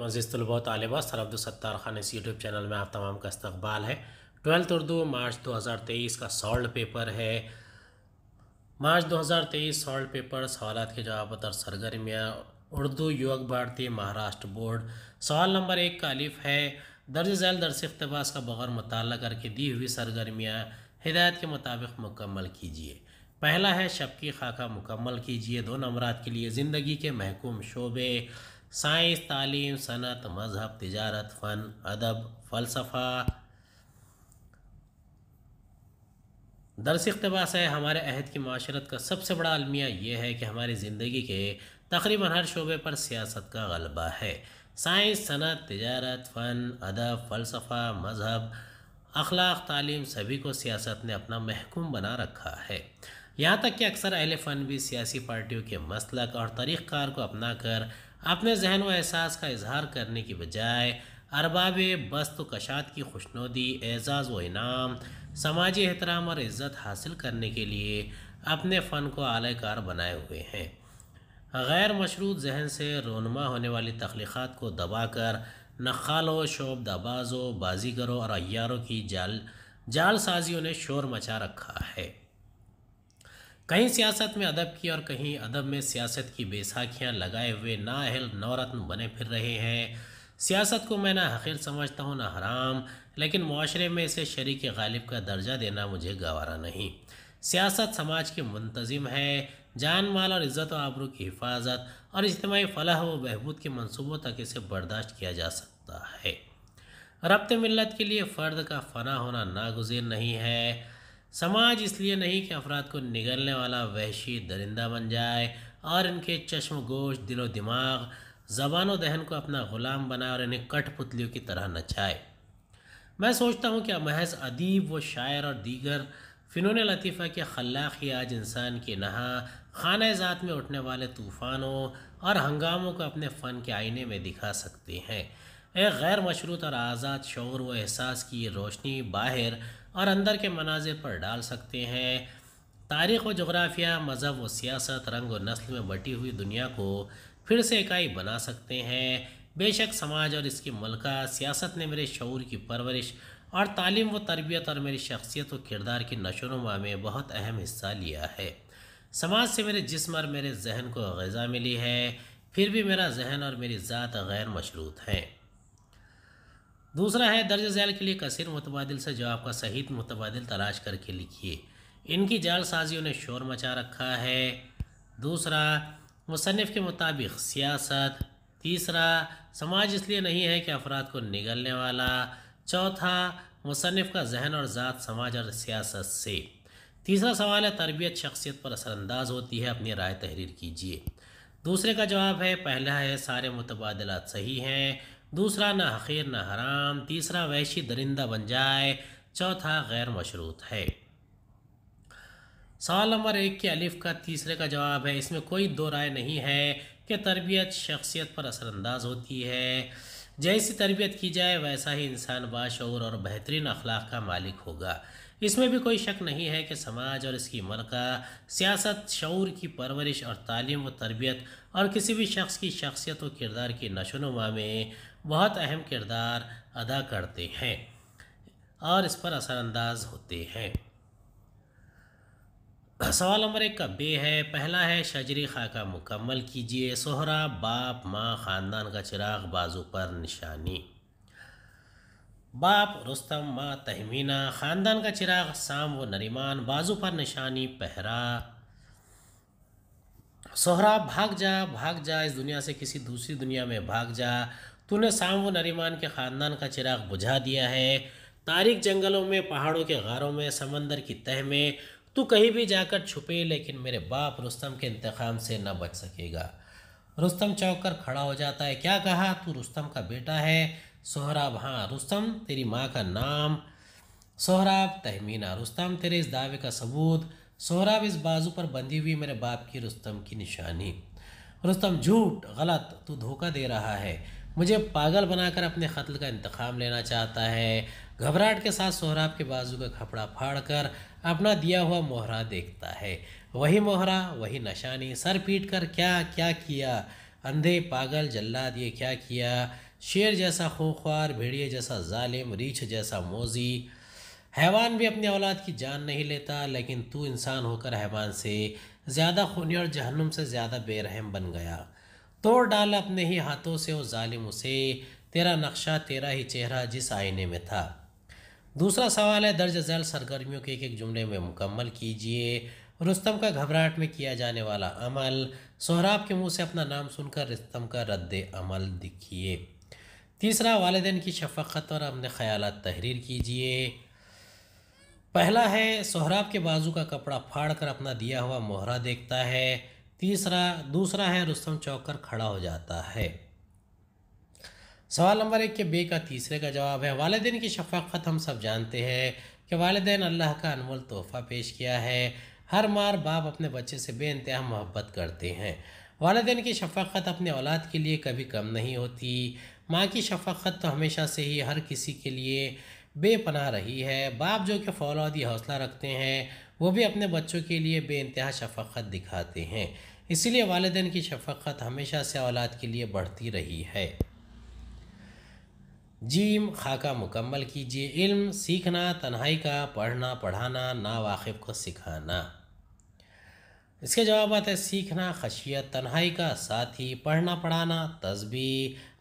तो अज़ीज़ तलबा तालबा सर अब्दुलसत्तार खान इस यूट्यूब चैनल में आप तमाम का इस्तबाल है ट्वेल्थ उर्दू मार्च 2023 का सॉल्ड पेपर है मार्च 2023 सॉल्ड पेपर सवाल के जवाब और सरगर्मियाँ उर्दू युवक भारती महाराष्ट्र बोर्ड सवाल नंबर एक का अलिफ है दर्ज झैल दरस अकतबास का बगैर मताल करके दी हुई सरगर्मियाँ हिदायत के मुताबिक मुकम्मल कीजिए पहला है शब की खाका मुकम्मल कीजिए दो नंबरात के लिए ज़िंदगी के महकूम शोबे साइंस तालीम सनत मज़हब तजारत फ़न अदब फ़लसफ़ा दरस इकतबास है हमारे अहद की माशरत का सबसे बड़ा अलमिया ये है कि हमारी ज़िंदगी के तकरीबन हर शोबे पर सियासत का गलबा है साइंस सनत तजारत फ़न अदब फ़लसफ़ा मज़हब अखलाक तालीम सभी को सियासत ने अपना महकूम बना रखा है यहाँ तक कि अक्सर अहल फ़न भी सियासी पार्टियों के मसलक और तरीक़ार को अपना कर अपने जहन व एहसास का इजहार करने की बजाय अरबाब बस्त तो कशात की खुशनोदी एज़ाज़ व इनाम समाजी एहतराम और इज़्ज़त हासिल करने के लिए अपने फ़न को आलकार बनाए हुए हैं गैर मशरूत जहन से रोनमा होने वाली तख्लीक़ात को दबाकर नखालों शोबदाबाज़ों बाजीगरों और अयारों की जाल जालसाजियों ने शोर मचा रखा है कहीं सियासत में अदब की और कहीं अदब में सियासत की बेसाखियाँ लगाए हुए अहल नौरत्न बने फिर रहे हैं सियासत को मैं ना हकीर समझता हूँ ना हराम लेकिन माशरे में इसे शरीक गालिब का दर्जा देना मुझे गवारा नहीं सियासत समाज के मुंतज़म है जान माल और इज़्ज़त आबरू की हिफाजत और इज्तमी फलाह व बहबूद के मनसूबों तक इसे बर्दाश्त किया जा सकता है रबत मिलत के लिए फ़र्द का फना होना नागुजेर नहीं है समाज इसलिए नहीं कि अफराद को निगलने वाला वहशी दरिंदा बन जाए और इनके चश्म गोश दिलो दिमाग जबान दहन को अपना ग़ुलाम बनाए और इन्हें कठपुतलियों की तरह नचाए मैं सोचता हूँ कि महज अदीब व शायर और दीगर फिनोन लतीफ़ा के खलाक ही आज इंसान के नहा खाना ज़ात में उठने वाले तूफ़ानों और हंगामों को अपने फ़न के आईने में दिखा सकते हैं एक गैर मशरूत और आज़ाद शौर व एहसास की रोशनी बाहर और अंदर के मनाजिर पर डाल सकते हैं तारीख़ व जग्राफिया मज़हब व सियासत रंग व नस्ल में बटी हुई दुनिया को फिर से इकाई बना सकते हैं बेशक समाज और इसकी मलका सियासत ने मेरे शूर की परवरिश और तालीम व तरबियत और मेरी शख्सियत व किरदार की नशोनुमा में बहुत अहम हिस्सा लिया है समाज से मेरे जिसम और मेरे जहन को गज़ा मिली है फिर भी मेरा जहन और मेरी ज़ात गैर मशरूत हैं दूसरा है दर्ज झैल के लिए कसर मुतबादल से जो आपका सही मुतबादल तलाश करके लिखिए इनकी जालसाजियों ने शोर मचा रखा है दूसरा मुसनफ़ के मुताबिक सियासत तीसरा समाज इसलिए नहीं है कि अफराद को निगलने वाला चौथा मुसनफ़ का जहन और ज़ात समाज और सियासत से तीसरा सवाल है तरबियत शख्सियत पर असरानंदाज होती है अपनी राय तहरीर कीजिए दूसरे का जवाब है पहला है सारे मुतबादलात सही हैं दूसरा ना हकीर ना हराम तीसरा वैशी दरिंदा बन जाए चौथा गैर मशरूत है सवाल नंबर एक के अलिफ का तीसरे का जवाब है इसमें कोई दो राय नहीं है कि तरबियत शख्सियत पर असरानंदाज होती है जैसी तरबियत की जाए वैसा ही इंसान बाशूर और बेहतरीन अखलाक का मालिक होगा इसमें भी कोई शक नहीं है कि समाज और इसकी का सियासत शूर की परवरिश और तालीम व तरबियत और किसी भी शख्स की शख्सियत व किरदार की नशोनुमा में बहुत अहम किरदार अदा करते हैं और इस पर असरअंदाज होते हैं सवाल नंबर एक का बे है पहला है शजरी खाका मुकम्मल कीजिए सोहरा बाप माँ ख़ानदान का चिराग बाजू पर निशानी बाप रुस्तम माँ तहमीना ख़ानदान का चिराग साम व नरीमान बाजू पर निशानी पहरा सोहरा भाग जा भाग जा इस दुनिया से किसी दूसरी दुनिया में भाग जा तूने शाम व नरीमान के ख़ानदान का चिराग बुझा दिया है तारिक जंगलों में पहाड़ों के गारों में समंदर की तह में तू कहीं भी जाकर छुपे लेकिन मेरे बाप रुस्तम के इंतकाम से न बच सकेगा रुस्तम चौंक कर खड़ा हो जाता है क्या कहा तू रुस्तम का बेटा है सोहराब हाँ रुस्तम तेरी माँ का नाम सोहराब तहमीना रुस्तम तेरे इस दावे का सबूत सोहराब इस बाजू पर बंधी हुई मेरे बाप की रुस्तम की निशानी रुस्तम झूठ गलत तू धोखा दे रहा है मुझे पागल बनाकर अपने कत्ल का इंतकाम लेना चाहता है घबराहट के साथ सोहराब के बाजू का खपड़ा फाड़ कर अपना दिया हुआ मोहरा देखता है वही मोहरा वही नशानी सर पीट कर क्या क्या किया अंधे पागल जल्लाद ये क्या किया शेर जैसा खूंखार भेड़िए जैसा ालिम रीछ जैसा मोजी हैवान भी अपनी औलाद की जान नहीं लेता लेकिन तू इंसान होकर हैवान से ज़्यादा खूनी और जहनुम से ज़्यादा बेरहम बन गया तोड़ डाला अपने ही हाथों से उस ालिम उसे तेरा नक्शा तेरा ही चेहरा जिस आईने में था दूसरा सवाल है दर्ज झैल सरगर्मियों के एक एक जुमले में मुकम्मल कीजिए रुस्तम का घबराहट में किया जाने वाला अमल सोहराब के मुंह से अपना नाम सुनकर रुस्तम का रद्द अमल दिखिए तीसरा वालदेन की शफक्त और अपने ख्याल तहरीर कीजिए पहला है सोहराब के बाजू का कपड़ा फाड़ कर अपना दिया हुआ मोहरा देखता है तीसरा दूसरा है रुस्तम चौक कर खड़ा हो जाता है सवाल नंबर एक के बे का तीसरे का जवाब है वालदेन की शफाक़त हम सब जानते हैं कि वालदेन अल्लाह का अनमोल तोहफ़ा पेश किया है हर मार बाप अपने बच्चे से बे मोहब्बत करते हैं वालदेन की शफाक़त अपने औलाद के लिए कभी कम नहीं होती माँ की शफाक़त तो हमेशा से ही हर किसी के लिए बेपनाह रही है बाप जो कि फौलादी हौसला रखते हैं वो भी अपने बच्चों के लिए बे इंतहा शफक़त दिखाते हैं इसीलिए वालदेन की शफ़त हमेशा से औलाद के लिए बढ़ती रही है जीम खाका मुकम्मल कीजिए इल्म सीखना तन्हाई का पढ़ना पढ़ाना नावाकिफ़ को सिखाना इसके जवाब आते है सीखना खशियत तन्हाई का साथी पढ़ना पढ़ाना तस्बी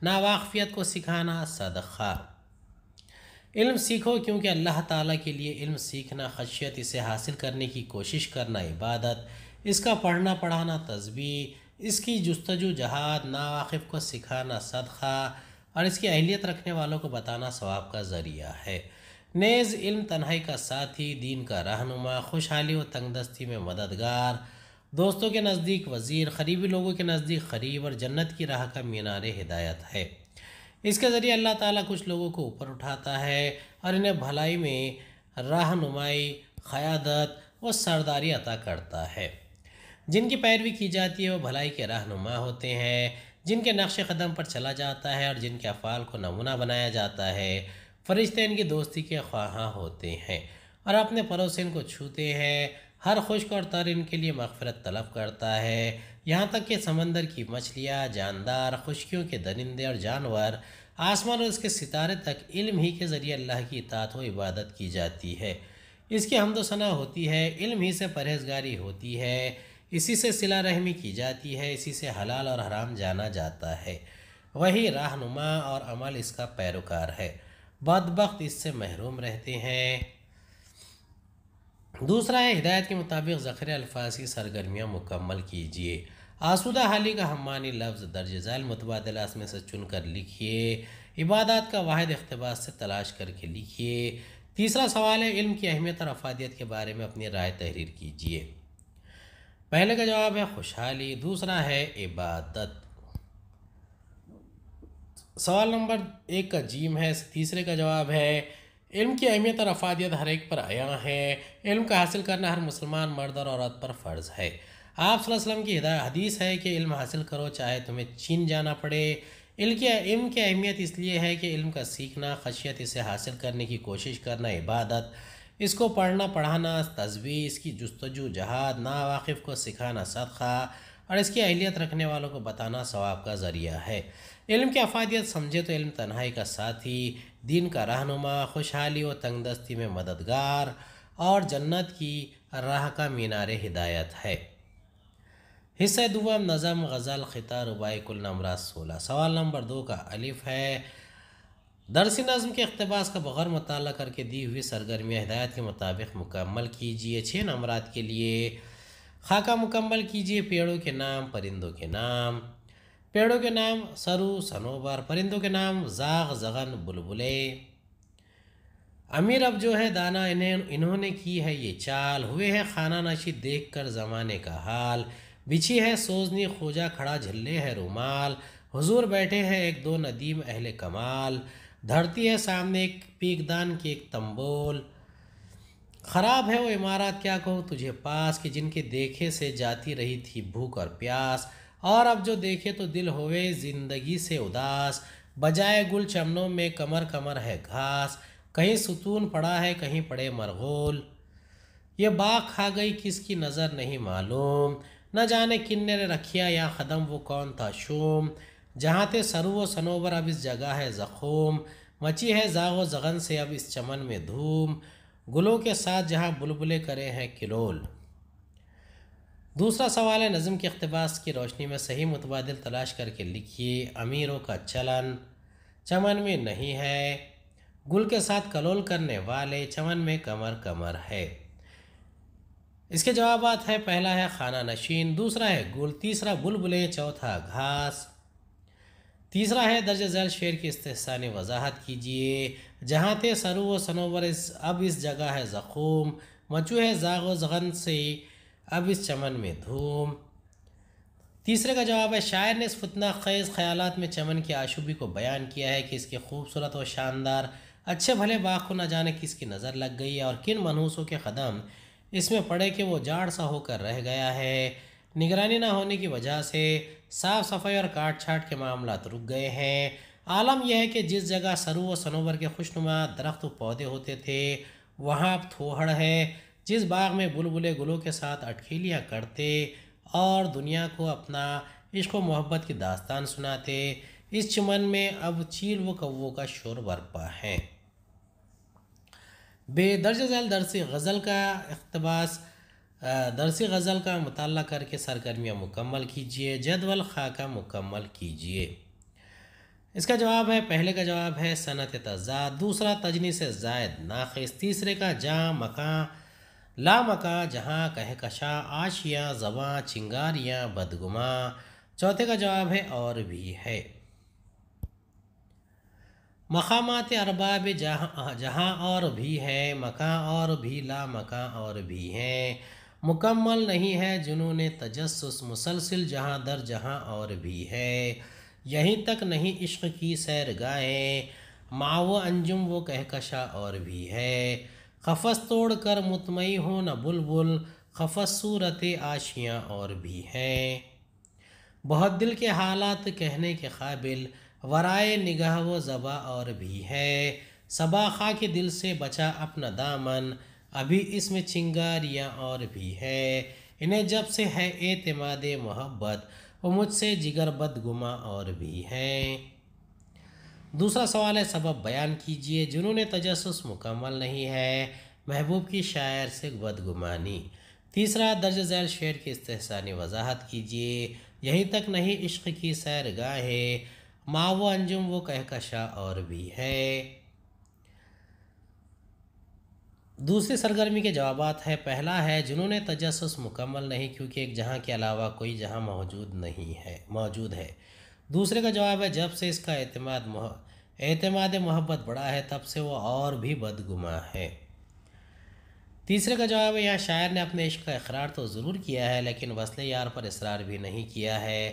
नावाकफियत को सिखाना सदखा इल्म सीखो क्योंकि अल्लाह ताला के लिए इल्म सीखना खशियत इसे हासिल करने की कोशिश करना इबादत इसका पढ़ना पढ़ाना तस्बी इसकी जस्तजु जहाद नावाकिफ़ को सिखाना सदक़ा और इसकी अहलियत रखने वालों को बताना सवाब का ज़रिया है नेज़ इल्म तन्हाई का साथी दीन का रहनुमा खुशहाली व तंगदस्ती में मददगार दोस्तों के नज़दीक वज़ीर ख़रीबी लोगों के नज़दीक ख़रीब और जन्नत की राह का मीनार हिदायत है इसके ज़रिए अल्लाह ताला कुछ लोगों को ऊपर उठाता है और इन्हें भलाई में रहनुमाई क़्यादत व सरदारी अता करता है जिनकी पैरवी की जाती है वो भलाई के रहनुमा होते हैं जिनके नक्श कदम पर चला जाता है और जिनके अफ़ाल को नमूना बनाया जाता है फरिश्ते इनकी दोस्ती के ख्वाहाँ होते हैं और अपने पड़ोस इनको छूते हैं हर खुश्क और तर इनके लिए मगफरत तलब करता है यहाँ तक कि समंदर की मछलियाँ जानदार खुशकियों के दरिंदे और जानवर आसमान और इसके सितारे तक इल्म ही के ज़रिए अल्लाह की इतात व इबादत की जाती है इसकी हमदोसना होती है इल्म ही से परहेजगारी होती है इसी से सिला रहमी की जाती है इसी से हलाल और हराम जाना जाता है वही रहनुमा और अमल इसका पैरोकार है बदबक़्त इससे महरूम रहते हैं दूसरा है हिदायत के मुताबिक ज़ख़र अल्फाज की सरगर्मियाँ मुकम्मल कीजिए आसुदा हाली का हमानी लफ्ज़ दर्ज झैल मुतबादलात में से चुन कर लिखिए इबादत का वाद अकतबास से तलाश करके लिखिए तीसरा सवाल है इल्म की अहमियत और अफादियत के बारे में अपनी राय तहरीर कीजिए पहले का जवाब है खुशहाली दूसरा है इबादत सवाल नंबर एक का जीम है तीसरे का जवाब है इल्म की अहमियत और अफादियत हर एक पर आया है इल्म का हासिल करना हर मुसलमान मर्द और औरत पर फ़र्ज़ है आप वसल्लम की हिदायत हदीस है कि इल्म हासिल करो चाहे तुम्हें चीन जाना पड़े इल की इल्म की अहमियत इसलिए है कि इल्म का सीखना खशियत इसे हासिल करने की कोशिश करना इबादत इसको पढ़ना पढ़ाना तस्वीर इसकी जस्तजु जहाद नावाकफ़ को सिखाना सदक़ा और इसकी अहलियत रखने वालों को बताना सवाब का ज़रिया है इल्म की अफादियत समझे तो इल्म तन्हाई का साथी दिन का रहनुमा खुशहाली व तंगदस्ती में मददगार और जन्नत की राह का मीनार हिदायत है हिस्सा दुआम नज़म गज़ल ख़िता कुल नमरा सोलह सवाल नंबर दो का अलिफ है दरसी नज़म के अकतबास का बग़ैर मताल करके दी हुई सरगर्मियाँ हदायत के मुताबिक मुकम्मल कीजिए छः नंबरात के लिए खाका मुकम्मल कीजिए पेड़ों के नाम परिंदों के नाम पेड़ों के नाम सरू सनोबर परिंदों के नाम जाग जगन बुलबुले अमीर अब जो है दाना इन्हें इन्होंने की है ये चाल हुए है खाना नशी देख कर ज़माने का हाल बिछी है सोजनी खोजा खड़ा झल्ले है रुमाल हुजूर बैठे हैं एक दो नदीम अहले कमाल धरती है सामने एक पीकदान की एक तंबोल ख़राब है वो इमारत क्या कहूँ तुझे पास कि जिनके देखे से जाती रही थी भूख और प्यास और अब जो देखे तो दिल होवे ज़िंदगी से उदास बजाए गुल चमनों में कमर कमर है घास कहीं सुतून पड़ा है कहीं पड़े मरगोल ये बाग खा गई किसकी नज़र नहीं मालूम न जाने किन्ने ने रखिया या ख़दम वो कौन था शोम जहाँ थे सरु व सनोवर अब इस जगह है ज़ख़ूम मची है जागो जगन से अब इस चमन में धूम गुलों के साथ जहाँ बुलबुलें करे हैं किलोल दूसरा सवाल है नज़म के अकतबास की रोशनी में सही मुतबाद तलाश करके लिखिए अमीरों का चलन चमन में नहीं है गुल के साथ कलोल करने वाले चमन में कमर कमर है इसके जवाब है पहला है खाना नशीन दूसरा है गुल तीसरा बुलबुलें चौथा घास तीसरा है दर्ज जैल शेर की इस्तेसानी वजाहत कीजिए जहाँ थे सरू व सनोवर इस अब इस जगह है ज़ख़ूम मचू है जागो जगन से अब इस चमन में धूम तीसरे का जवाब है शायर ने इस फतना खैज़ ख्याल में चमन की आशुबी को बयान किया है कि इसके खूबसूरत और शानदार अच्छे भले बाग को न जाने किसकी नज़र लग गई है और किन मनहूसों के क़दम इसमें पड़े कि वो जाड़ सा होकर रह गया है निगरानी ना होने की वजह से साफ सफाई और काट छाट के मामला रुक गए हैं आलम यह है कि जिस जगह सरू व सनोवर के खुशनुमा दरख्त पौधे होते थे वहाँ अब थोहड़ है जिस बाग में बुलबुल गुलों के साथ अटखेलियाँ करते और दुनिया को अपना इश्क मोहब्बत की दास्तान सुनाते इस चमन में अब चील व कौ का शोर बरपा है बेदर्ज झैल दरस गज़ल का अकतबास दरस गज़ल का मताल करके सरगर्मियाँ मुकम्मल कीजिए जदवल खा का मुकम्मल कीजिए इसका जवाब है पहले का जवाब है सनत तजा दूसरा तजनी से जायद नाखिस तीसरे का जाँ मकान लामका जहाँ कहकशा आशिया जवा चिंगारियाँ बदगुमा चौथे का जवाब है और भी है मकामात अरबाब जहाँ जहाँ और भी है मका और भी ला मका और भी हैं मुकम्मल नहीं है जुनून तजस्स मुसलसिल जहाँ दर जहाँ और भी है यहीं तक नहीं इश्क की सैर गाएँ माओ अंजुम वो कहकशा और भी है खफस तोड़ कर मुतमई हो न बुलबुल खफस सूरत आशियाँ और भी हैं बहुत दिल के हालात कहने के काबिल वराए निगाह व जबा और भी है सबा खा के दिल से बचा अपना दामन अभी इसमें चिंगारियाँ और भी है इन्हें जब से है एतमाद मोहब्बत वो मुझसे जिगर बदगुमा और भी हैं दूसरा सवाल है सबब बयान कीजिए जिन्होंने तजसस मुकम्मल नहीं है महबूब की शायर से बदगुमानी तीसरा दर्ज झैल शेर की इस्तेसानी वजाहत कीजिए यहीं तक नहीं इश्क की सैर गाह है माँ व अंजुम वो कहकशा और भी है दूसरी सरगर्मी के जवाब है पहला है जिन्होंने तजसस मुकम्मल नहीं क्योंकि एक जहाँ के अलावा कोई जहाँ मौजूद नहीं है मौजूद है दूसरे का जवाब है जब से इसका अतमाद एतमाद अतमाद मोहब्बत बड़ा है तब से वो और भी बदगुमा है तीसरे का जवाब है यहाँ शायर ने अपने इश्क का इकरार तो ज़रूर किया है लेकिन वसले यार पर इसरार भी नहीं किया है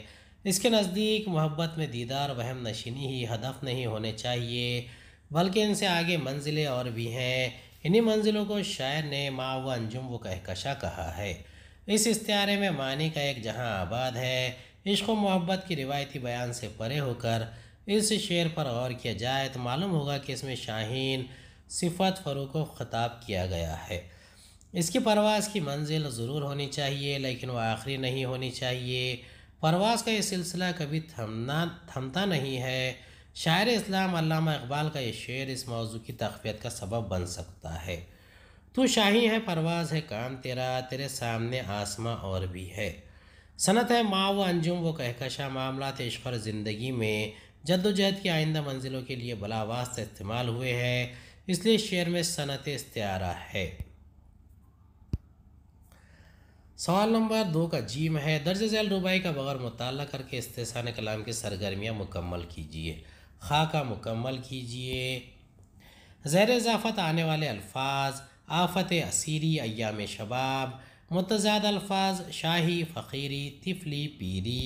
इसके नज़दीक मोहब्बत में दीदार वहम नशीनी ही हदफ नहीं होने चाहिए बल्कि इनसे आगे मंजिलें और भी हैं इन्हीं मंजिलों को शायर ने माँ व अंजुम व कहकशा कहा है इस इस्तारे में मानी का एक जहाँ आबाद है इश्क मोहब्बत की रिवायती बयान से परे होकर इस शेर पर गौर किया जाए तो मालूम होगा कि इसमें शाहीन सिफत फरू को ख़ताब किया गया है इसकी परवाज़ की मंजिल ज़रूर होनी चाहिए लेकिन वह आखिरी नहीं होनी चाहिए परवाज़ का यह सिलसिला कभी थमना थमता नहीं है शायर इस्लाम अल्लामा इकबाल का ये शेर इस मौजू की तकफ़ियत का सबब बन सकता है तो शाही है परवाज़ है काम तेरा तेरे सामने आसमां और भी है सनत है माँ व अंजुम व कहकशा मामला ईश्वर ज़िंदगी में जद्दोजहद की आइंदा मंजिलों के लिए भलावास्त इस्तेमाल हुए हैं इसलिए शेर में सनत इस्तारा है सवाल नंबर दो का जीम है दर्ज झैल रुबाई का बगैर मुताल करके इस्तेसान कलाम की सरगर्मियाँ मुकम्मल कीजिए खा का मुकम्मल कीजिए ज़ैर इजाफत आने वाले अल्फाज आफत असीरी अयाम शबाब मतजाद अल्फाज शाही फ़कीरी तिफली पीरी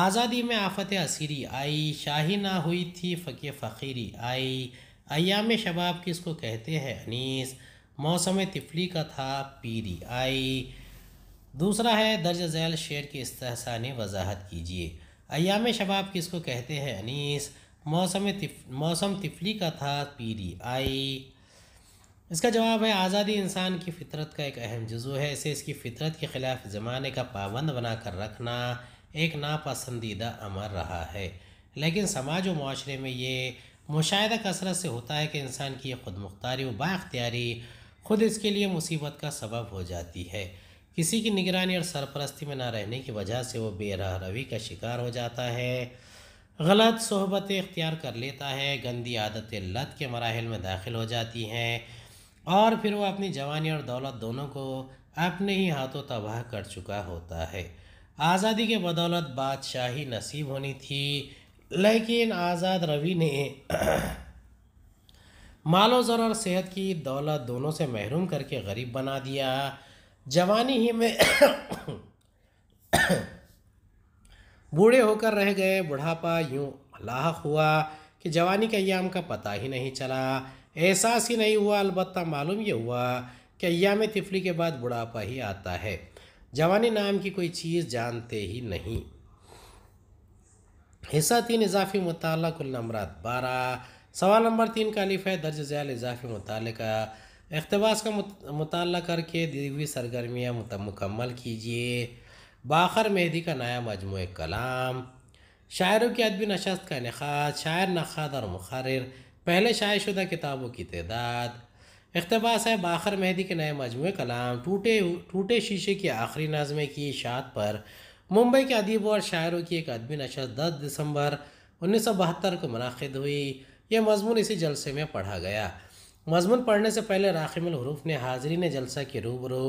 आज़ादी में आफत असीरी आई शाही ना हुई थी फ़की फ़कीरी आई अयाम शबाब किस को कहते हैं अनीस मौसम तिफली का था पीरी आई दूसरा है दर्ज झैल शेर की इसहसान वजाहत कीजिए अयाम शबाब किस को कहते हैं अनीस मौसम तिफ मौसम तिफली का था पीरी आई इसका जवाब है आज़ादी इंसान की फितरत का एक अहम जजू है इसे इसकी फितरत के ख़िलाफ़ ज़माने का पाबंद बनाकर रखना एक नापसंदीदा अमर रहा है लेकिन समाज और माशरे में ये मुशाह कसरत से होता है कि इंसान की खुद मुख्तारी व बाख्तियारी खुद इसके लिए मुसीबत का सबब हो जाती है किसी की निगरानी और सरपरस्ती में ना रहने की वजह से वो बेराह रवी का शिकार हो जाता है गलत सहबतें इख्तियार कर लेता है गंदी आदतें लत के मराहल में दाखिल हो जाती हैं और फिर वो अपनी जवानी और दौलत दोनों को अपने ही हाथों तबाह कर चुका होता है आज़ादी के बदौलत बादशाही नसीब होनी थी लेकिन आज़ाद रवि ने मालो जर और सेहत की दौलत दोनों से महरूम करके गरीब बना दिया जवानी ही में बूढ़े होकर रह गए बुढ़ापा यूँ लाक हुआ कि जवानी के अयाम का पता ही नहीं चला एहसास ही नहीं हुआ अलबत् मालूम ये हुआ कि अयाम तिफली के बाद बुढ़ापा ही आता है जवानी नाम की कोई चीज़ जानते ही नहीं हिस्सा तीन इजाफी मताल कुल नंबरात बारह सवाल नंबर तीन का लिफा है दर्ज झैल इजाफी मताल का अकतबास का मताल करके दी हुई सरगर्मियाँ मुकम्मल कीजिए बाखर मेहदी का नया मजमु कलाम शायरों की अदबी नशस्त का इनखाद शायर नखाद और मुखर पहले शुदा किताबों की तदाद अकतबास है बाखर मेहदी के नए मजमू कलाम टूटे टूटे शीशे की आखिरी नज़में की इशात पर मुंबई के अदीबों और शायरों की एक अदबी नशर दस दिसंबर उन्नीस सौ बहत्तर को मनद हुई यह मजमून इसी जलसे में पढ़ा गया मजमून पढ़ने से पहले राखिमहरूफ ने हाजरी ने जलसा के रूबरू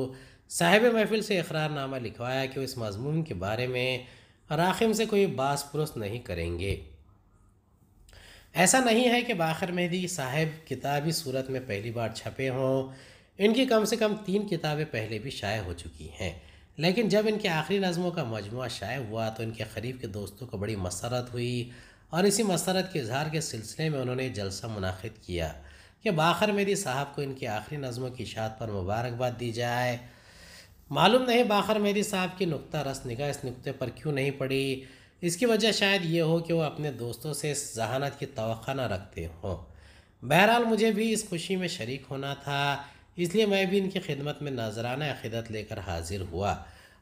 साहिब महफिल से इकरारनामा लिखवाया कि वो इस मजमून के बारे में राखिम से कोई बास पुरुष नहीं करेंगे ऐसा नहीं है कि बाखर मेहदी साहब किताबी सूरत में पहली बार छपे हों इनकी कम से कम तीन किताबें पहले भी शाये हो चुकी हैं लेकिन जब इनके आखिरी नज़मों का मजमू शाये हुआ तो इनके करीब के दोस्तों को बड़ी मसरत हुई और इसी मसरत के इजहार के सिलसिले में उन्होंने जलसा मुनद किया कि बाखर मेदी साहब को इनकी आखिरी नज़मों की इशात पर मुबारकबाद दी जाए मालूम नहीं बाखर मेदी साहब की नुकता रस निगाह इस नुकते पर क्यों नहीं पड़ी इसकी वजह शायद ये हो कि वो अपने दोस्तों से इस जहानत की तो ना रखते हों बहरहाल मुझे भी इस खुशी में शरीक होना था इसलिए मैं भी इनकी खिदमत में नजराना अखिदत लेकर हाजिर हुआ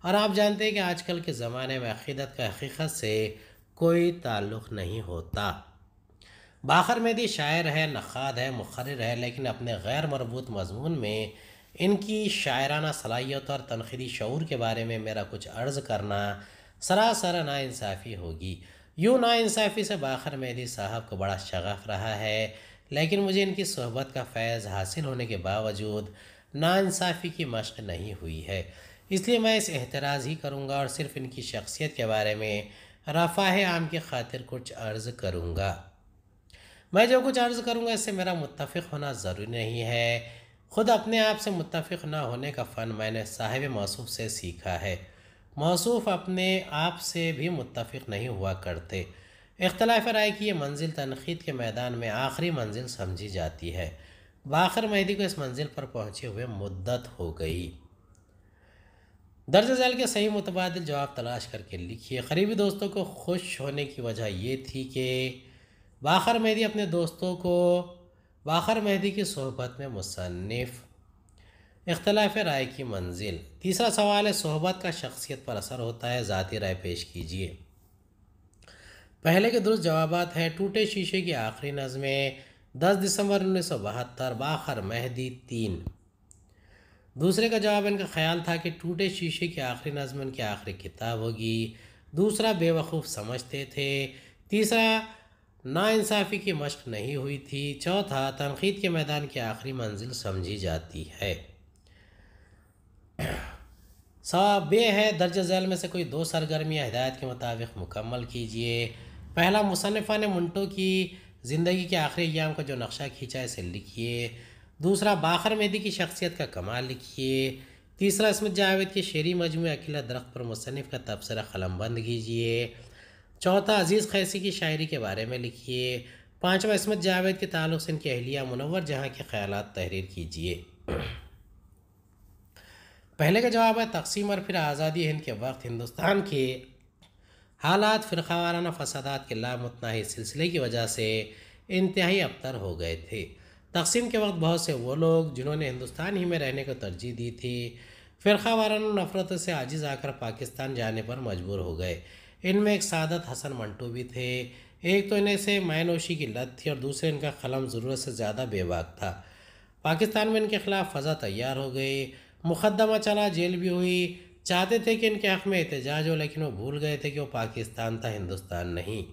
और आप जानते हैं कि आजकल के ज़माने में अखिदत का हकीकत से कोई ताल्लुक़ नहीं होता बाखर में भी शायर है नखाद है मुखर है लेकिन अपने गैर मरबूत मजमून में इनकी शायराना सलाहियत और तनखीदी शूर के बारे में मेरा कुछ अर्ज़ करना सरासर नासाफ़ी होगी यूँ नाानसाफ़ी से बाखर मेहदी साहब को बड़ा शगफ रहा है लेकिन मुझे इनकी सहबत का फैज़ हासिल होने के बावजूद नाानसाफ़ी की मशक़ नहीं हुई है इसलिए मैं इस एतराज़ ही करूँगा और सिर्फ़ इनकी शख्सियत के बारे में रफ़ाह आम की खातिर कुछ अर्ज़ करूँगा मैं जो कुछ अर्ज़ करूँगा इससे मेरा मुतफ़ होना ज़रूरी नहीं है ख़ुद अपने आप से मुतफ़ ना होने का फ़न मैंने साहिब मौसू से सीखा है मौसूफ़ अपने आप से भी मुतफ़ नहीं हुआ करते इख्तलाफ राय की ये मंजिल तनखीद के मैदान में आखिरी मंजिल समझी जाती है बाखर मेहदी को इस मंजिल पर पहुँचे हुए मुद्दत हो गई दर्ज झैल के सही मुतबाद जवाब तलाश करके लिखिए करीबी दोस्तों को खुश होने की वजह ये थी कि बाखर मेहदी अपने दोस्तों को बाखर मेहदी की सोहबत में मुसनफ़ इख्तलाफ राय की मंजिल तीसरा सवाल है सहबत का शख्सियत पर असर होता है ज़ाती राय पेश कीजिए पहले के दुरुस्त जवाब हैं टूटे शीशे की आखिरी नज़में दस दिसंबर उन्नीस सौ बहत्तर बाखर मेहदी तीन दूसरे का जवाब इनका ख्याल था कि टूटे शीशे की आखिरी नज़म उनकी आखिरी किताब होगी दूसरा बेवकूफ़ समझते थे तीसरा नाानसाफ़ी की मश्क़ नहीं हुई थी चौथा तनकीद के मैदान की आखिरी मंजिल समझी जाती है साहब बे है दर्ज झैल में से कोई दो सरगर्मियाँ हिदायत के मुताबिक मुकम्मल कीजिए पहला मुसनफ़ा ने मुंटो की ज़िंदगी के आखिरी अयाम का जो नक्शा खींचा है इसे लिखिए दूसरा बाखर मेदी की शख्सियत का कमाल लिखिए तीसरा इसमत जावेद के शेरी मजमू अकेला दरख्त पर मुसनफ़ का तबसरा बंद कीजिए चौथा अजीज़ खैसी की शायरी के बारे में लिखिए पाँचवा इसमत जावेद के ताल्लुक से इनकी अहलिया मुनवर जहाँ के ख्याल तहरीर कीजिए पहले का जवाब है तकसीम और फिर आज़ादी हिंद के वक्त हिंदुस्तान के हालात फ़िरका वाराना फसादात के ही सिलसिले की वजह से इंतहाई अबतर हो गए थे तकसीम के वक्त बहुत से वो लोग जिन्होंने हिंदुस्तान ही में रहने को तरजीह दी थी फ़िरका वाराना नफरत से आजिज़ आकर पाकिस्तान जाने पर मजबूर हो गए इनमें एक सादत हसन मंटू भी थे एक तो इन्हें से मायनोशी की लत थी और दूसरे इनका कलम ज़रूरत से ज़्यादा बेबाक था पाकिस्तान में इनके खिलाफ फ़जा तैयार हो गई मुकदमा चला जेल भी हुई चाहते थे कि इनके हक़ में एहतजाज हो लेकिन वो भूल गए थे कि वो पाकिस्तान था हिंदुस्तान नहीं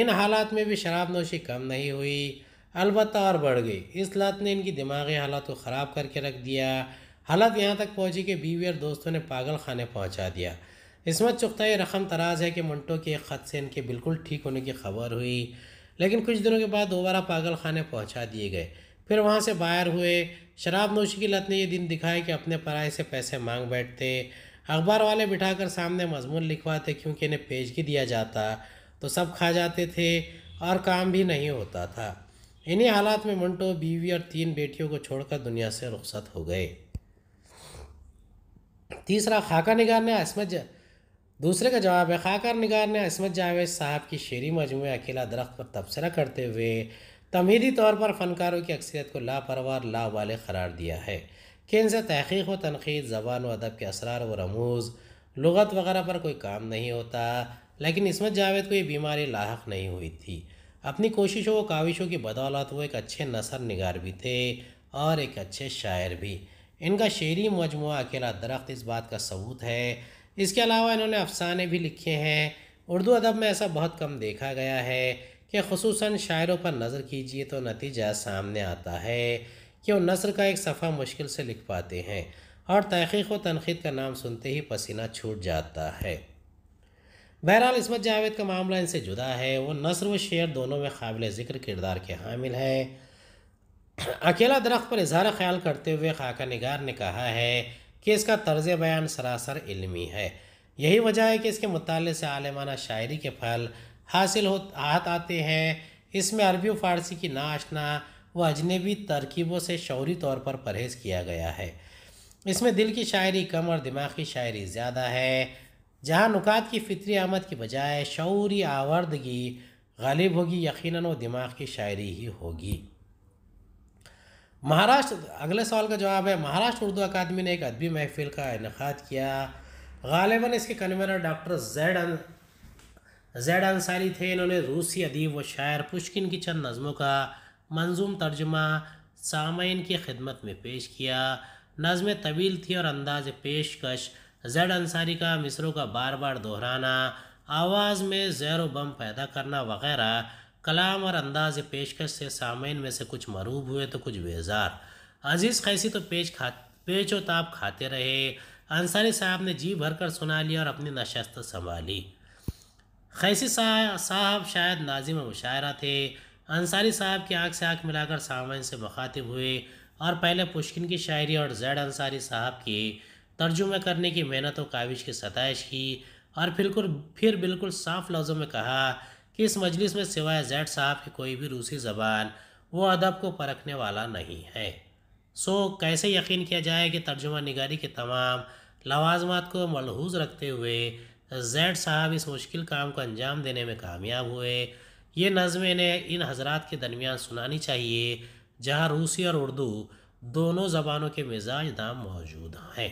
इन हालात में भी शराब नोशी कम नहीं हुई अलबत् और बढ़ गई इस लात ने इनकी दिमागी हालात को ख़राब करके रख दिया हालत यहाँ तक पहुँची कि बीवी और दोस्तों ने पागल खाने पहुँचा दिया इसमत चुखता ये रकम तराज है कि मंटो के एक ख़त से इनके बिल्कुल ठीक होने की खबर हुई लेकिन कुछ दिनों के बाद दोबारा पागल खाने पहुँचा दिए गए फिर वहाँ से बाहर हुए शराब नोशी की लत ने ये दिन दिखाया कि अपने पराए से पैसे मांग बैठते अखबार वाले बिठाकर सामने मजमून लिखवाते क्योंकि इन्हें पेशगी दिया जाता तो सब खा जाते थे और काम भी नहीं होता था इन्हीं हालात में मंटो बीवी और तीन बेटियों को छोड़कर दुनिया से रुखसत हो गए तीसरा खाका निगार ने असमत दूसरे का जवाब है खाकर निगार ने असमत जावेद साहब की शेरी मजमू अकेला दरख्त पर तबसरा करते हुए तमीदी तौर पर फ़नकारों की अक्सरियत को लापरवार ला वाले करार दिया है कि इनसे तहकीक व तनखीद ज़बान व अदब के असरार व रमूज़ लगत वगैरह पर कोई काम नहीं होता लेकिन इसमत जावेद को ये बीमारी लाक नहीं हुई थी अपनी कोशिशों व काविशों की बदौलत वो एक अच्छे नसर निगार भी थे और एक अच्छे शायर भी इनका शेरी मजमु अकेला दरख्त इस बात का सबूत है इसके अलावा इन्होंने अफसाने भी लिखे हैं उर्दू अदब में ऐसा बहुत कम देखा गया है कि खसूस शायरों पर नज़र कीजिए तो नतीजा सामने आता है कि वो नसर का एक सफ़ा मुश्किल से लिख पाते हैं और तहक़ीक़ व तनखीद का नाम सुनते ही पसीना छूट जाता है बहरहाल इसमत जावेद का मामला इनसे जुदा है वो नसर व शेर दोनों में काबिल ज़िक्र किरदार के हामिल हैं अकेला दरख्त पर इजहार ख्याल करते हुए खाका निगार ने कहा है कि इसका तर्ज बयान सरासर इलमी है यही वजह है कि इसके मुताले से आलमाना शायरी के फल हासिल हो हाथ आते हैं इसमें अरबी फ़ारसी की नाशना व अजनबी तरकीबों से शौरी तौर पर परहेज़ किया गया है इसमें दिल की शायरी कम और दिमागी शायरी ज़्यादा है जहाँ नुकात की फितरी आमद की बजाय शौरी आवर्दगी गालिब होगी यकीन व दिमाग की शायरी ही होगी महाराष्ट्र अगले सवाल का जवाब है महाराष्ट्र उर्दू अकादमी ने एक अदबी महफिल का इनका किया गालिबा इसके convener doctor Z Z Ansari थे इन्होंने रूसी अदीब व शायर पुष्किन की चंद नज़मों का मंजूम तर्जमा सामीन की खिदमत में पेश किया नज़में तवील थी और अंदाज पेशकश जैड अंसारी का मिसरों का बार बार दोहराना आवाज़ में जैर बम पैदा करना वगैरह कलाम और अंदाज पेशकश से सामीन में से कुछ मरूब हुए तो कुछ बेजार अजीज़ खैसी तो पेश खा पेचोताप खाते रहे अंसारी साहब ने जी भरकर सुना लिया और अपनी नशस्त संभाली खैसी साहब शायद नाजिम मुशायरा थे अंसारी साहब की आँख से आँख मिलाकर सामाइन से मुखातिब हुए और पहले पुष्किन की शायरी और जैड अंसारी साहब की तर्जुमे करने की मेहनत व काविश की सतश की और फिर फिर बिल्कुल साफ लफ्ज़ों में कहा कि इस मजलिस में सिवाय जैड साहब की कोई भी रूसी ज़बान वो अदब को परखने वाला नहीं है सो कैसे यकीन किया जाए कि तर्जुमा निगारी के तमाम लवाजमात को मलहूज रखते हुए जैड साहब इस मुश्किल काम को अंजाम देने में कामयाब हुए ये नज़में इन्हें इन हजरात के दरमियान सुनानी चाहिए जहाँ रूसी और उर्दू दोनों ज़बानों के मिजाज दाम मौजूद हैं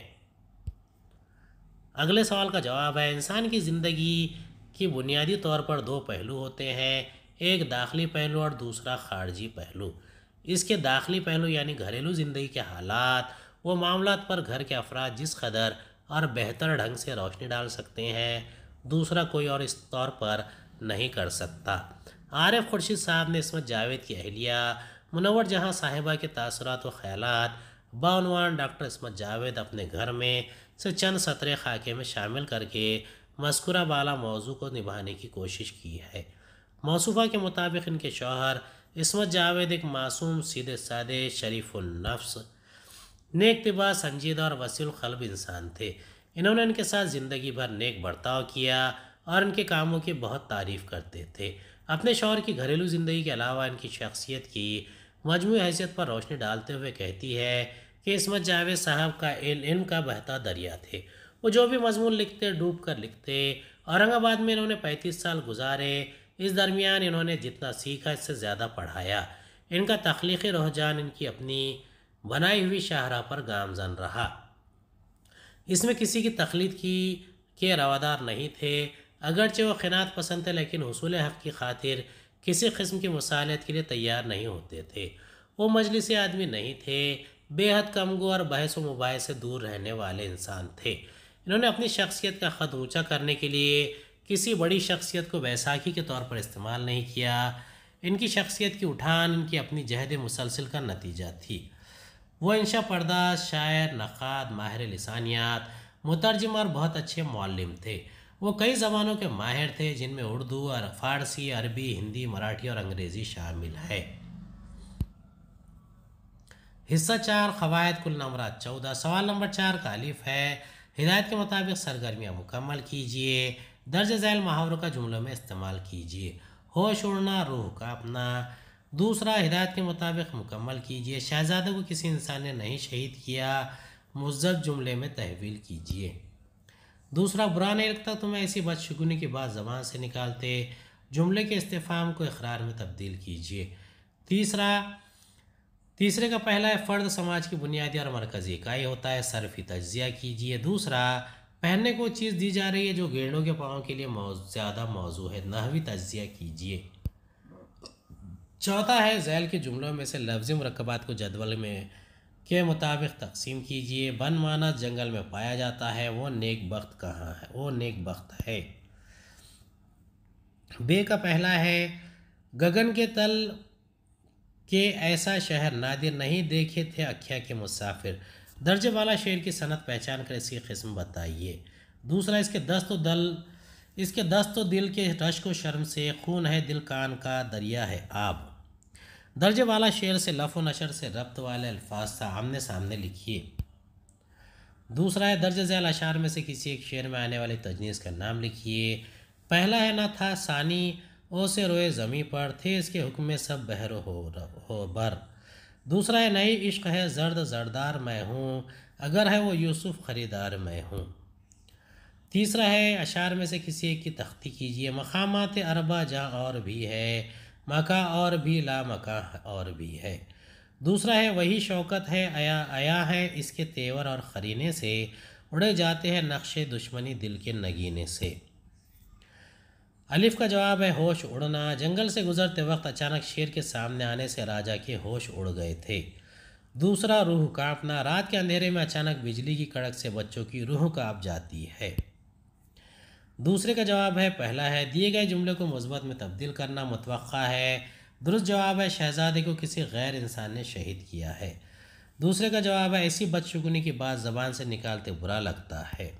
अगले सवाल का जवाब है इंसान की ज़िंदगी की बुनियादी तौर पर दो पहलू होते हैं एक दाखिली पहलू और दूसरा खारजी पहलू इसके दाखिली पहलू यानी घरेलू ज़िंदगी के हालात व मामला पर घर के अफराद जिस कदर और बेहतर ढंग से रोशनी डाल सकते हैं दूसरा कोई और इस तौर पर नहीं कर सकता एफ खुर्शीद साहब ने इसमें जावेद की अहलिया मुनवर जहाँ साहिबा के तसरत व ख्याल बानवान डॉक्टर इसमत जावेद अपने घर में से चंद सतरे खाके में शामिल करके मस्कुरा वाला मौजू को निभाने की कोशिश की है मौसूफ़ा के मुताबिक इनके शौहर इसमत जावेद एक मासूम सीधे सादे शरीफ उन्नफ़्स नेक तिबा संजीदा और वसील खलब इंसान थे इन्होंने इनके साथ ज़िंदगी भर नेक बर्ताव किया और इनके कामों की बहुत तारीफ़ करते थे अपने शौहर की घरेलू ज़िंदगी के अलावा इनकी शख्सियत की मजमू हैसियत पर रोशनी डालते हुए कहती है कि इसमत जावेद साहब का इल्म का बहता दरिया थे वो जो भी मजमून लिखते डूब कर लिखते औरंगाबाद में इन्होंने पैंतीस साल गुजारे इस दरमियान इन्होंने जितना सीखा इससे ज़्यादा पढ़ाया इनका तख्लीकी रुझान इनकी अपनी बनाई हुई शाहरा पर गामजन रहा इसमें किसी की तकलीद की के रवादार नहीं थे अगरचे वह खिनात पसंद थे लेकिन हसूल हक़ की खातिर किसी कस्म की मसालत के लिए तैयार नहीं होते थे वो मजलिस आदमी नहीं थे बेहद कमगो और बहस व मुबाह से दूर रहने वाले इंसान थे इन्होंने अपनी शख्सियत का ख़त ऊँचा करने के लिए किसी बड़ी शख्सियत को बैसाखी के तौर पर इस्तेमाल नहीं किया इनकी शख्सियत की उठान इनकी अपनी जहद मुसलसिल का नतीजा थी वो इंशा पर्दा शायर नक़ाद माहिर लसानियात मुतरजम और बहुत अच्छे मालम थे वो कई ज़बानों के माहिर थे जिनमें उर्दू और फ़ारसी अरबी हिंदी मराठी और अंग्रेज़ी शामिल है हिस्सा चार कवायद कुल नंबर चौदह सवाल नंबर चार का अलिफ है हिदायत के मुताबिक सरगर्मियाँ मुकम्मल कीजिए दर्ज झैल मुहावरों का जुमलों में इस्तेमाल कीजिए होश उड़ना रूह का अपना दूसरा हिदायत के मुताबिक मुकम्मल कीजिए शहजादे को किसी इंसान ने नहीं शहीद किया मुजब जुमले में तहवील कीजिए दूसरा बुरा नहीं लगता तुम्हें तो ऐसी बदशगुनी की बात जबान से निकालते जुमले के इस्तेफाम को इकरार में तब्दील कीजिए तीसरा तीसरे का पहला है फ़र्द समाज की बुनियादी और मरकज़ी इकाई होता है सरफी तजिया कीजिए दूसरा पहनने को चीज़ दी जा रही है जो गेड़ों के पाँव के लिए ज़्यादा मौजू है नहवी तजिया कीजिए चौथा है जैल के जुमलों में से लफ्ज़ मरकबात को जदवल में के मुताबिक तकसीम कीजिए बन माना जंगल में पाया जाता है वो नेक बख्त कहाँ है वो नेक बख्त है बे का पहला है गगन के तल के ऐसा शहर नादिर नहीं देखे थे अख्या के मुसाफिर दर्जे वाला शेर की सनत पहचान कर इसकी किस्म बताइए दूसरा इसके दस्त दल इसके दस्त दिल के रश को शर्म से खून है दिल कान का दरिया है आब दर्जे वाला शेर से लफ नशर से रब्त वाले अल्फाज था आमने सामने लिखिए दूसरा है दर्ज झैल अशार में से किसी एक शेर में आने वाले तजनीस का नाम लिखिए पहला है ना था सानी ओ से रोए ज़मी पर थे इसके हुक्म में सब बहर हो, हो बर दूसरा है नई इश्क है जर्द जरदार मैं हूँ अगर है वो यूसुफ ख़रीदार मैं हूँ तीसरा है अशार में से किसी एक की तख्ती कीजिए मकामात अरबा जहाँ और भी है मका और भी ला मका और भी है दूसरा है वही शौकत है आया आया है इसके तेवर और ख़रीने से उड़े जाते हैं नक्शे दुश्मनी दिल के नगीने से अलिफ का जवाब है होश उड़ना जंगल से गुजरते वक्त अचानक शेर के सामने आने से राजा के होश उड़ गए थे दूसरा रूह कांपना रात के अंधेरे में अचानक बिजली की कड़क से बच्चों की रूह कांप जाती है दूसरे का जवाब है पहला है दिए गए जुमले को मजबत में तब्दील करना मतव है दुरुस्त जवाब है शहजादे को किसी गैर इंसान ने शहीद किया है दूसरे का जवाब है ऐसी बदशुगुनी की बात ज़बान से निकालते बुरा लगता है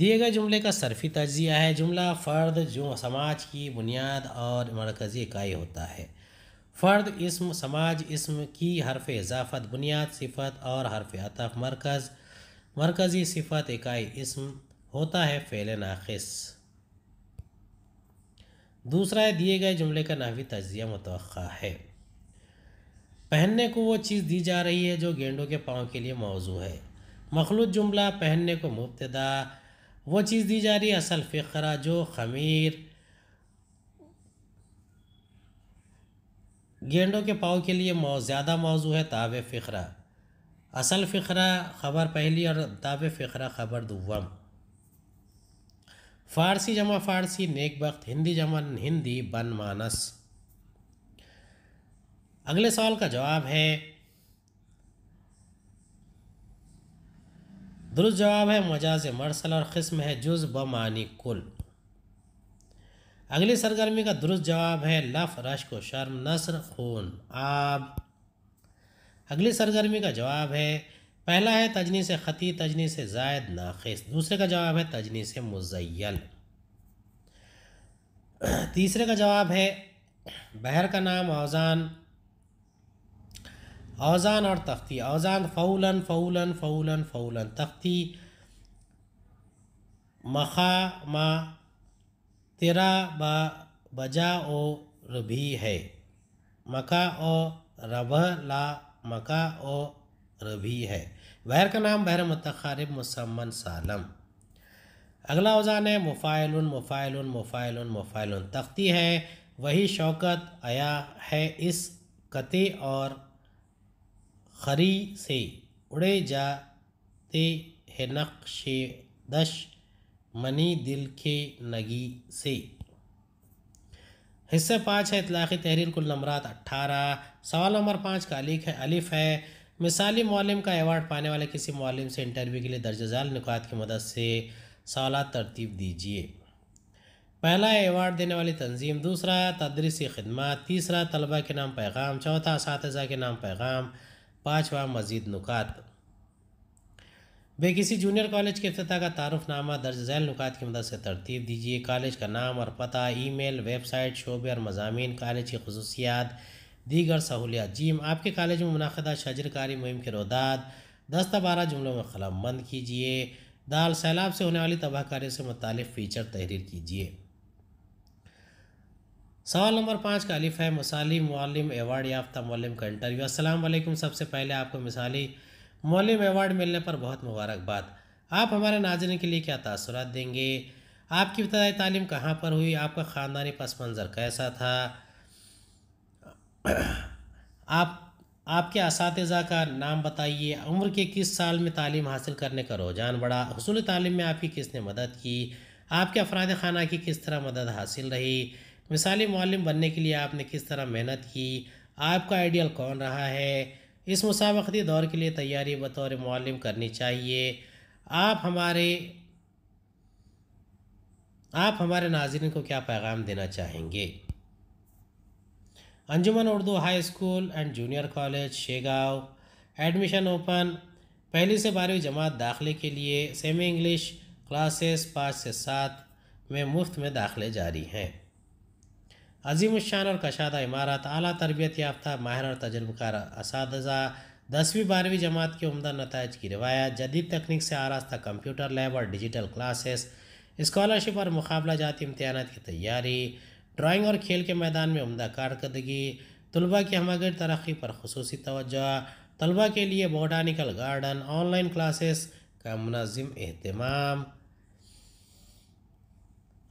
दिए गए जुमले का सरफी तजिया है जुमला फ़र्द जो समाज की बुनियाद और मरकज़ी इकाई होता है फ़र्द इसम समाज इसम की हरफ इजाफत बुनियाद सिफत और हरफ अतफ मरकज़ मरकज़ी सिफत इकाई इसम होता है फ़ेल नाखिस दूसरा है दिए गए जुमले का नावी तजिया मुतव है पहनने को वो चीज़ दी जा रही है जो गेंडों के पाँव के लिए मौजू है मखलूत जुमला पहनने को मुबतदा वो चीज़ दी जा रही है असल फ़रा जो खमीर गेंडों के पाँव के लिए ज़्यादा मौजू है ताब फ़रा असल फ़िक्रा ख़बर पहली और ताब फ़िक्रा ख़बर दुवम फ़ारसी जमा फ़ारसी नेक वक्त हिंदी जमा हिंदी बन मानस अगले सवाल का जवाब है दुरुस्त जवाब है मजाज मरसल और खस्म है जुज़ बमानी कुल अगली सरगर्मी का दुरुस्त जवाब है लफ रश को शर्म नसर खून आब अगली सरगर्मी का जवाब है पहला है तजनी से ख़ती तजनी से जायद नाखिस दूसरे का जवाब है तजनी से मुजैल तीसरे का जवाब है बहर का नाम औजान औजान और तख्ती औजान फ़ौलन फ़ौलन फ़ौलन फ़ौलन तख्ती मखा मा तेरा बा बजा ओ रभी है मका ओ रभ ला मका और रबी है वहर का नाम बहर मतखारब मुसमन सालम अगला औजान है मुफ़ाइल मुफ़ाइल मुफ़ाइल मुफ़ाइल तख्ती है वही शौकत आया है इस कते और खरी से उड़े जाते हैं नक्श दश मनी दिल के नगी से हिस्से पाँच है इतलाक़ी तहरीर कुल नंबर अट्ठारह सवाल नंबर पाँच का अलीक है अलिफ है मिसाली मौलम का एवॉर्ड पाने वाले किसी मौलम से इंटरव्यू के लिए दर्ज झाल निकात की मदद से सवाल तरतीब दीजिए पहला एवॉर्ड देने वाली तंजीम दूसरा तदरीसी खदमात तीसरा तलबा के नाम पैगाम चौथा इस के नाम पैगाम पाँचवा मजीद नुकात वे किसी जूनियर कॉलेज के अफ्ताह का तारफ़नामा दर्ज झैल नुकात की मदद से तरतीब दीजिए कॉलेज का नाम और पता ई मेल वेबसाइट शोबे और मजामी कॉलेज की खसूसियात दीगर सहूलियात जीम आपके कॉलेज में मुनदा शजरकारी मुहिम के रोदात दस बारह जुमलों में ख़लम बंद कीजिए दाल सैलाब से होने वाली तबाहकारी से मुतल फ़ीचर तहरीर कीजिए सवाल नंबर पाँच का अलिफ है मसाली मालम एवार्ड याफ्ता मलम का इंटरव्यू असल सबसे पहले आपको मिसाली मौलम अवार्ड मिलने पर बहुत मुबारकबाद आप हमारे नाजरन के लिए क्या तसरत देंगे आपकी इब्तदाई तालीम कहाँ पर हुई आपका ख़ानदानी पस मंज़र कैसा था आप आपके इस का नाम बताइए उम्र के किस साल में तालीम हासिल करने का रुझान बढ़ा हसूल तालीम में आपकी किसने मदद की आपके अफराद खाना की किस तरह मदद हासिल रही मिसाली मालम बनने के लिए आपने किस तरह मेहनत की आपका आइडियल कौन रहा है इस मुसावती दौर के लिए तैयारी बतौर मालम करनी चाहिए आप हमारे आप हमारे नाजरन को क्या पैगाम देना चाहेंगे Anjuman Urdu high school and junior college Shegaon admission open पहली से बारहवीं जमात दाखिले के लिए सेमी इंग्लिश क्लासेस पाँच से सात में मुफ्त में दाखिले जारी हैं अजीम शान और कशादा इमारत अली तरबियत याफ्ता माहर और तजुर्बकार इस दसवीं बारहवीं जमात के उमदा नतज की रवायत जदीद तकनीक से आरास्ता कंप्यूटर लैब और डिजिटल क्लासेस स्कॉलरशिप और मुकाबला जाती इम्तहान की तैयारी ड्राइंग और खेल के मैदान में उमदा कारकर्दगी तलबा की हमगर तरक्की पर खसूस तोजह तलबा के लिए बोटानिकल गार्डन ऑनलाइन क्लासेस का मुनम अहतमाम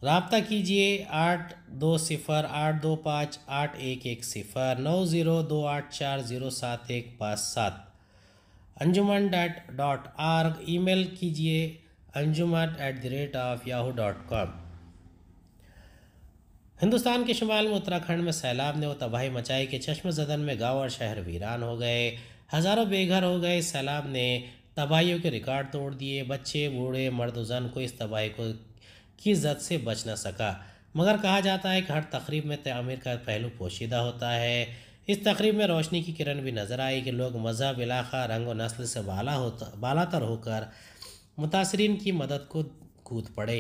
रबता कीजिए आठ दो सिफ़र आठ दो पाँच आठ एक एक सिफ़र नौ ज़ीरो दो आठ चार ज़ीरो सात एक पाँच सात Anjuman dot dot org mail कीजिए Anjuman at the rate of Yahoo dot com Hindustan के शुमाल में उत्तराखंड में सैलाब ने वो तबाही मचाई कि चश्म जदन में गांव और शहर वीरान हो गए हज़ारों बेघर हो गए सैलाब ने तबाहियों के रिकॉर्ड तोड़ दिए बच्चे बूढ़े मर्द जन को इस तबाही को की जद से बच ना सका मगर कहा जाता है कि हर तकरीब में तमीर का पहलू पोशीदा होता है इस तकरीब में रोशनी की किरण भी नज़र आई कि लोग मजहब इलाका रंग व नस्ल से बाला होता बालातर होकर मुतासरीन की मदद को कूद पड़े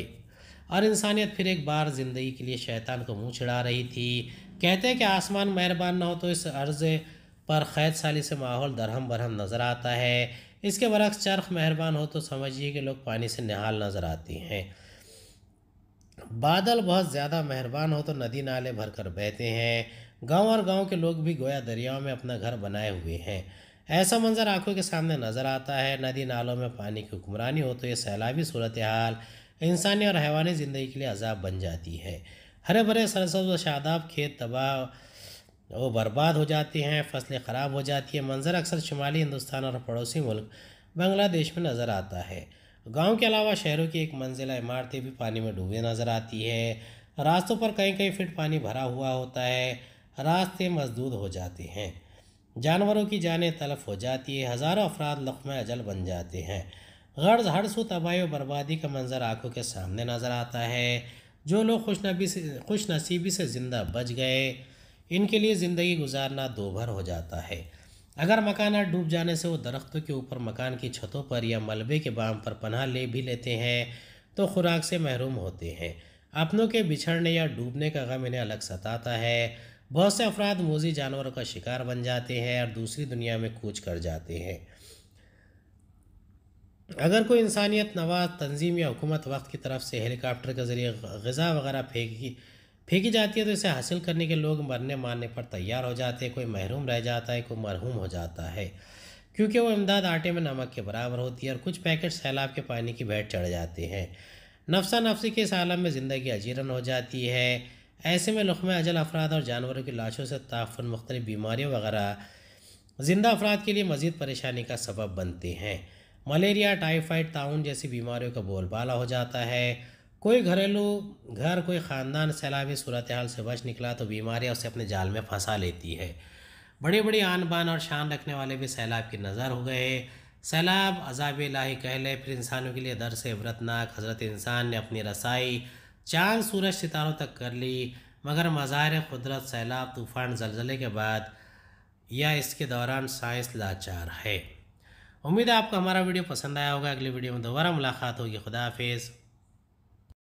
और इंसानियत फिर एक बार ज़िंदगी के लिए शैतान को मुँह चढ़ा रही थी कहते हैं कि आसमान मेहरबान ना हो तो इस अर्ज़ पर क़ैद साली से माहौल दरहम बरहम नज़र आता है इसके बरक्स चरख मेहरबान हो तो समझिए कि लोग पानी से निहाल नज़र आती हैं बादल बहुत ज़्यादा मेहरबान हो तो नदी नाले भर कर बहते हैं गांव और गांव के लोग भी गोया दरियाओं में अपना घर बनाए हुए हैं ऐसा मंजर आंखों के सामने नज़र आता है नदी नालों में पानी की हुक्मरानी हो तो ये सैलाबी सूरत हाल इंसानी और हैवानी ज़िंदगी के लिए अजाब बन जाती है हरे भरे सरसब्ज व शादाब खेत तबाह वो बर्बाद हो जाती हैं फसलें ख़राब हो जाती है मंजर अक्सर शुमाली हिंदुस्तान और पड़ोसी मुल्क बांग्लादेश में नज़र आता है गांव के अलावा शहरों की एक मंजिला इमारतें भी पानी में डूबे नजर आती है रास्तों पर कई कई फिट पानी भरा हुआ होता है रास्ते मजदूद हो जाते हैं जानवरों की जानें तलफ हो जाती है हज़ारों अफराद लखम अजल बन जाते हैं गर्ज हर सो तबाही और बर्बादी का मंजर आंखों के सामने नज़र आता है जो लोग खुशनबी से खुश नसीबी से ज़िंदा बच गए इनके लिए ज़िंदगी गुजारना दोभर हो जाता है अगर मकाना डूब जाने से वो दरख्तों के ऊपर मकान की छतों पर या मलबे के बाम पर पनाह ले भी लेते हैं तो खुराक से महरूम होते हैं अपनों के बिछड़ने या डूबने का गम इन्हें अलग सताता है बहुत से अफराद मोजी जानवरों का शिकार बन जाते हैं और दूसरी दुनिया में कूच कर जाते हैं अगर कोई इंसानियत नवाज तंजीम या हुकूमत वक्त की तरफ से हेलीकॉप्टर के ज़रिए गज़ा वगैरह फेंकी फेंकी जाती है तो इसे हासिल करने के लोग मरने मारने पर तैयार हो जाते हैं कोई महरूम रह जाता है कोई मरहूम हो जाता है क्योंकि वो इमदाद आटे में नमक के बराबर होती है और कुछ पैकेट सैलाब के पानी की भेंट चढ़ जाते हैं नफसा नफसी के इस आलम में ज़िंदगी अजीरन हो जाती है ऐसे में लुमे अजल अफराद और जानवरों की लाशों से ताफन मुख्तलि बीमारियों वगैरह ज़िंदा अफराद के लिए मज़ीद परेशानी का सबब बनते हैं मलेरिया टाइफाइड ताउन जैसी बीमारियों का बोलबाला हो जाता है कोई घरेलू घर कोई ख़ानदान सैलाबी सूरत हाल से बच निकला तो बीमारियाँ उसे अपने जाल में फंसा लेती है बड़ी बड़ी आन बान और शान रखने वाले भी सैलाब की नज़र हो गए सैलाब अजाब लाही कहले फिर इंसानों के लिए दर से इबरतनाक हज़रत इंसान ने अपनी रसाई चांद सूरज सितारों तक कर ली मगर मज़ार कुदरत सैलाब तूफ़ान जलजले के बाद या इसके दौरान साइंस लाचार है उम्मीद है आपको हमारा वीडियो पसंद आया होगा अगली वीडियो में दोबारा मुलाकात होगी खुदाफिज़